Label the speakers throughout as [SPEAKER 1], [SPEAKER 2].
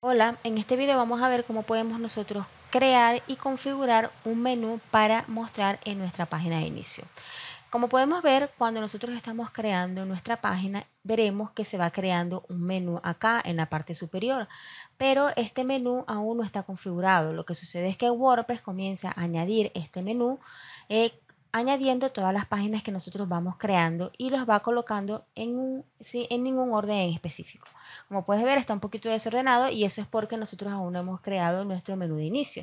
[SPEAKER 1] Hola, en este video vamos a ver cómo podemos nosotros crear y configurar un menú para mostrar en nuestra página de inicio. Como podemos ver, cuando nosotros estamos creando nuestra página, veremos que se va creando un menú acá en la parte superior, pero este menú aún no está configurado. Lo que sucede es que WordPress comienza a añadir este menú eh, añadiendo todas las páginas que nosotros vamos creando y los va colocando en, en ningún orden en específico. Como puedes ver, está un poquito desordenado y eso es porque nosotros aún no hemos creado nuestro menú de inicio.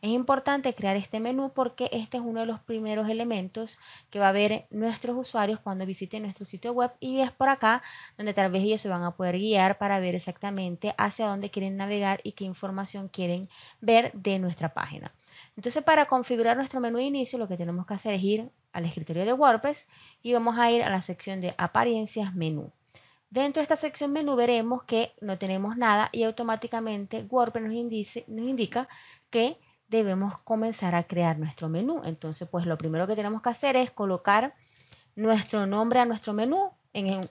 [SPEAKER 1] Es importante crear este menú porque este es uno de los primeros elementos que va a ver nuestros usuarios cuando visiten nuestro sitio web y es por acá donde tal vez ellos se van a poder guiar para ver exactamente hacia dónde quieren navegar y qué información quieren ver de nuestra página. Entonces para configurar nuestro menú de inicio lo que tenemos que hacer es ir al escritorio de WordPress y vamos a ir a la sección de apariencias menú. Dentro de esta sección menú veremos que no tenemos nada y automáticamente WordPress nos, nos indica que debemos comenzar a crear nuestro menú. Entonces pues lo primero que tenemos que hacer es colocar nuestro nombre a nuestro menú. En,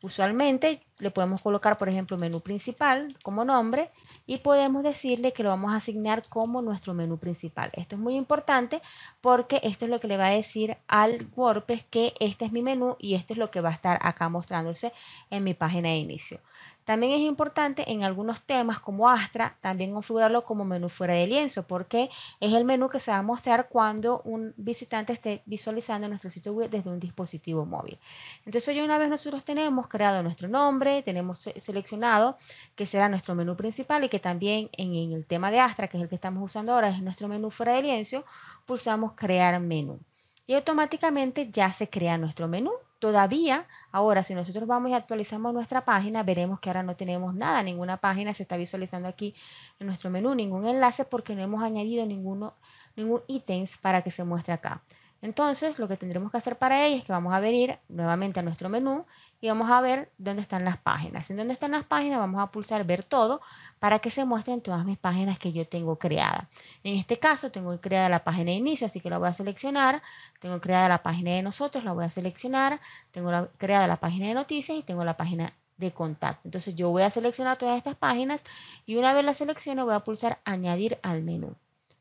[SPEAKER 1] usualmente le podemos colocar, por ejemplo, menú principal como nombre y podemos decirle que lo vamos a asignar como nuestro menú principal. Esto es muy importante porque esto es lo que le va a decir al WordPress que este es mi menú y esto es lo que va a estar acá mostrándose en mi página de inicio. También es importante en algunos temas como Astra también configurarlo como menú fuera de lienzo porque es el menú que se va a mostrar cuando un visitante esté visualizando nuestro sitio web desde un dispositivo móvil. Entonces ya una vez nosotros tenemos creado nuestro nombre, tenemos seleccionado que será nuestro menú principal y que también en, el tema de Astra, que es el que estamos usando ahora, es nuestro menú fuera de lienzo, pulsamos crear menú y automáticamente ya se crea nuestro menú. Todavía, ahora si nosotros vamos y actualizamos nuestra página, veremos que ahora no tenemos nada, ninguna página se está visualizando aquí en nuestro menú, ningún enlace porque no hemos añadido ninguno, ningún ítems para que se muestre acá. Entonces, lo que tendremos que hacer para ello es que vamos a venir nuevamente a nuestro menú y vamos a ver dónde están las páginas. En dónde están las páginas vamos a pulsar ver todo para que se muestren todas mis páginas que yo tengo creadas. En este caso tengo creada la página de inicio, así que la voy a seleccionar. Tengo creada la página de nosotros, la voy a seleccionar. Tengo creada la página de noticias y tengo la página de contacto. Entonces yo voy a seleccionar todas estas páginas y una vez las selecciono voy a pulsar añadir al menú.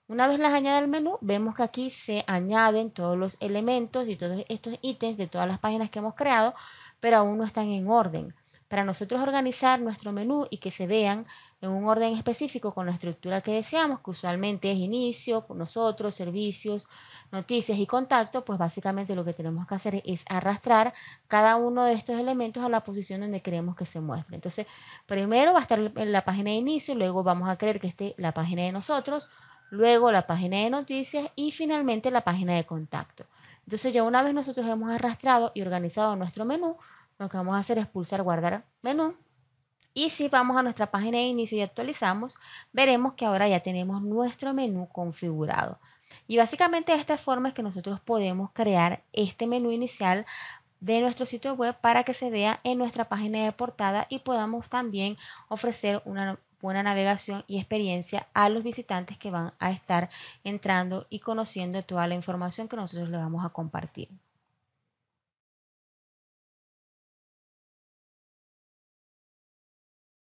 [SPEAKER 1] Una vez las añade al menú, vemos que aquí se añaden todos los elementos y todos estos ítems de todas las páginas que hemos creado pero aún no están en orden. Para nosotros organizar nuestro menú y que se vean en un orden específico con la estructura que deseamos, que usualmente es inicio, nosotros, servicios, noticias y contacto, pues básicamente lo que tenemos que hacer es arrastrar cada uno de estos elementos a la posición donde queremos que se muestre. Entonces, primero va a estar en la página de inicio, luego vamos a creer que esté la página de nosotros, luego la página de noticias y finalmente la página de contacto. Entonces ya una vez nosotros hemos arrastrado y organizado nuestro menú, lo que vamos a hacer es pulsar guardar menú. Y si vamos a nuestra página de inicio y actualizamos, veremos que ahora ya tenemos nuestro menú configurado. Y básicamente de esta forma es que nosotros podemos crear este menú inicial de nuestro sitio web para que se vea en nuestra página de portada y podamos también ofrecer una buena navegación y experiencia a los visitantes que van a estar entrando y conociendo toda la información que nosotros les vamos a compartir.